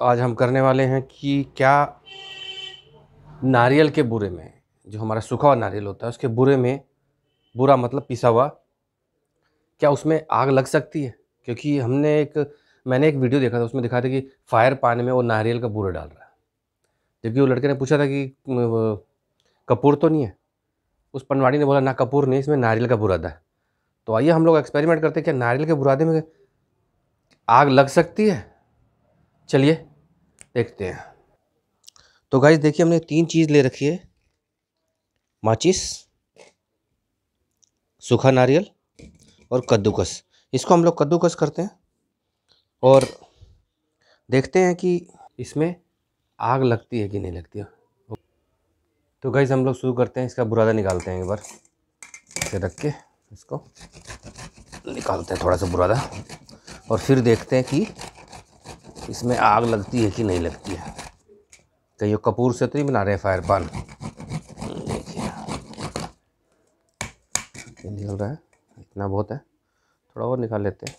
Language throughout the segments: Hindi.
आज हम करने वाले हैं कि क्या नारियल के बुरे में जो हमारा सूखा हुआ नारियल होता है उसके बुरे में बुरा मतलब पिसा हुआ क्या उसमें आग लग सकती है क्योंकि हमने एक मैंने एक वीडियो देखा था उसमें दिखा था कि फायर पानी में वो नारियल का बुरा डाल रहा है जबकि वो लड़के ने पूछा था कि कपूर तो नहीं है उस पनवाड़ी ने बोला ना कपूर नहीं इसमें नारियल का बुरादा है तो आइए हम लोग एक्सपेरिमेंट करते हैं क्या नारियल के बुरादे में आग लग सकती है चलिए देखते हैं तो गाइज देखिए हमने तीन चीज़ ले रखी है माचिस सूखा नारियल और कद्दूकस इसको हम लोग कद्दूकस करते हैं और देखते हैं कि इसमें आग लगती है कि नहीं लगती है तो गैस हम लोग शुरू करते हैं इसका बुरादा निकालते हैं एक बार इसे रख के इसको निकालते हैं थोड़ा सा बुरादा और फिर देखते हैं कि इसमें आग लगती है कि नहीं लगती है कहीं कपूर से तो नहीं बना रहे हैं फायर पान देखिए निकल रहा है इतना बहुत है थोड़ा और निकाल लेते हैं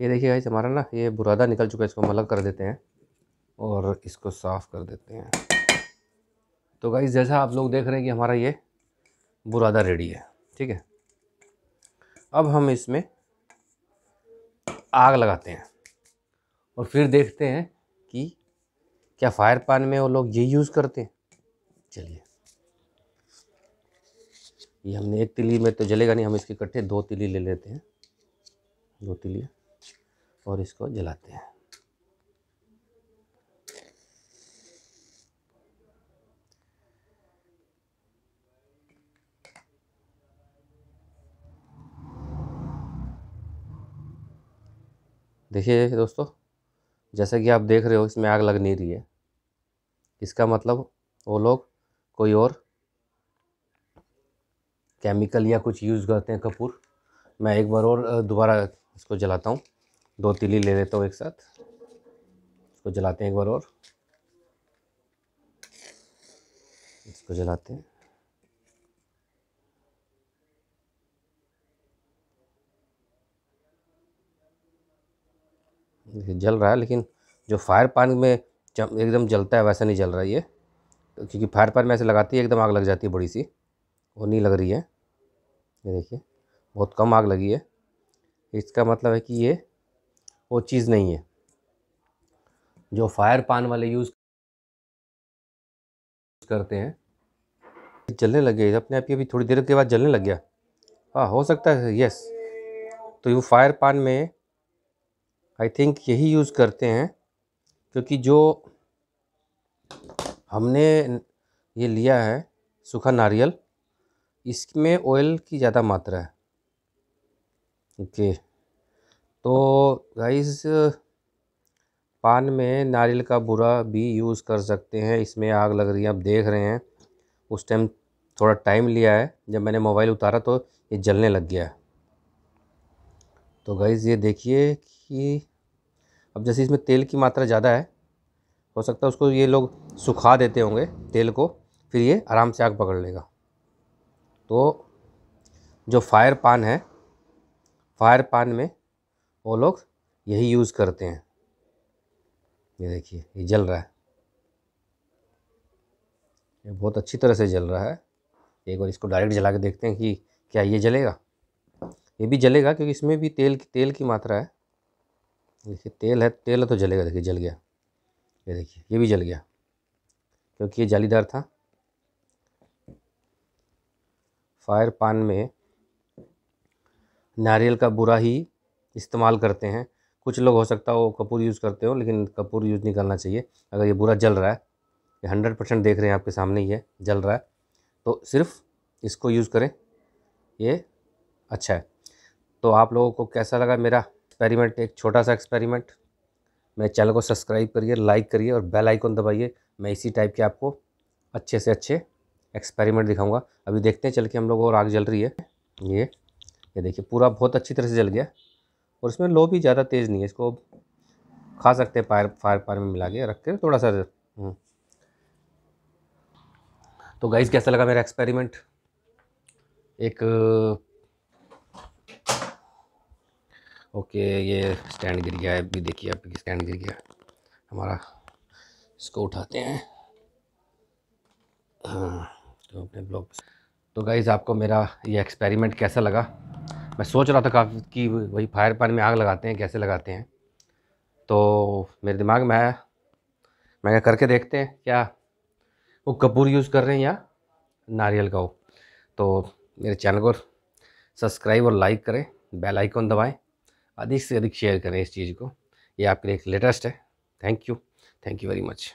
ये देखिए गाइस हमारा ना ये बुरादा निकल चुका है इसको हम अलग कर देते हैं और इसको साफ़ कर देते हैं तो गाइस जैसा आप लोग देख रहे हैं कि हमारा ये बुरादा रेडी है ठीक है अब हम इसमें आग लगाते हैं और फिर देखते हैं कि क्या फायर पान में वो लोग ये यूज़ करते हैं चलिए ये हमने एक तिली में तो जलेगा नहीं हम इसके इकट्ठे दो तिली ले लेते हैं दो तिली और इसको जलाते हैं देखिए दोस्तों जैसा कि आप देख रहे हो इसमें आग लग नहीं रही है इसका मतलब वो लोग कोई और केमिकल या कुछ यूज़ करते हैं कपूर मैं एक बार और दोबारा इसको जलाता हूँ दो तिली ले लेता हूँ एक साथ इसको जलाते हैं एक बार और इसको जलाते हैं जल रहा है लेकिन जो फायर पान में एकदम जलता है वैसा नहीं जल रहा है ये क्योंकि फायर पान में ऐसे लगाती है एकदम आग लग जाती है बड़ी सी वो नहीं लग रही है ये देखिए बहुत कम आग लगी है इसका मतलब है कि ये वो चीज़ नहीं है जो फायर पान वाले यूज़ करते हैं जलने लग गया अपने आप ही अभी थोड़ी देर के बाद जलने लग गया हाँ हो सकता है यस तो यू फायर पान में आई थिंक यही यूज़ करते हैं क्योंकि जो हमने ये लिया है सूखा नारियल इसमें ऑयल की ज़्यादा मात्रा है ओके okay. तो गाइस पान में नारियल का बुरा भी यूज़ कर सकते हैं इसमें आग लग रही है आप देख रहे हैं उस टाइम थोड़ा टाइम लिया है जब मैंने मोबाइल उतारा तो ये जलने लग गया है तो गाइज़ ये देखिए कि अब जैसे इसमें तेल की मात्रा ज़्यादा है हो सकता है उसको ये लोग सुखा देते होंगे तेल को फिर ये आराम से आग पकड़ लेगा तो जो फायर पान है फायर पान में वो लोग यही यूज़ करते हैं ये देखिए ये जल रहा है ये बहुत अच्छी तरह से जल रहा है एक बार इसको डायरेक्ट जला के देखते हैं कि क्या ये जलेगा ये भी जलेगा क्योंकि इसमें भी तेल की तेल की मात्रा है देखिए तेल है तेल है तो जलेगा देखिए जल गया ये देखिए ये भी जल गया क्योंकि ये जालीदार था फायर पान में नारियल का बुरा ही इस्तेमाल करते हैं कुछ लोग हो सकता है वो कपूर यूज़ करते हो लेकिन कपूर यूज़ नहीं करना चाहिए अगर ये बुरा जल रहा है ये हंड्रेड परसेंट देख रहे हैं आपके सामने ये जल रहा है तो सिर्फ इसको यूज़ करें ये अच्छा है तो आप लोगों को कैसा लगा मेरा एक्सपेरिमेंट एक छोटा सा एक्सपेरिमेंट मेरे चैनल को सब्सक्राइब करिए लाइक करिए और बेल आइकन दबाइए मैं इसी टाइप के आपको अच्छे से अच्छे एक्सपेरिमेंट दिखाऊंगा अभी देखते हैं चल के हम लोग और आग जल रही है ये ये देखिए पूरा बहुत अच्छी तरह से जल गया और इसमें लो भी ज़्यादा तेज़ नहीं है इसको खा सकते हैं पायर फायर पायर में मिला के रख के थोड़ा सा हम्म। तो गाइस कैसा लगा मेरा एक्सपेरिमेंट एक ओके ये स्टैंड गिर गया है अभी देखिए अब स्टैंड गिर गया हमारा इसको उठाते हैं हाँ, तो अपने ब्लॉग तो गाइज़ आपको मेरा ये एक्सपेरिमेंट कैसा लगा मैं सोच रहा था काफ़ी कि वही फायर पैन में आग लगाते हैं कैसे लगाते हैं तो मेरे दिमाग में आया मैं क्या करके देखते हैं क्या वो कपूर यूज़ कर रहे हैं या नारियल का वो तो मेरे चैनल को सब्सक्राइब और लाइक करें बेल आइकॉन दबाएं अधिक से अधिक शेयर करें इस चीज़ को ये आपके लिए एक लेटेस्ट है thank you thank you very much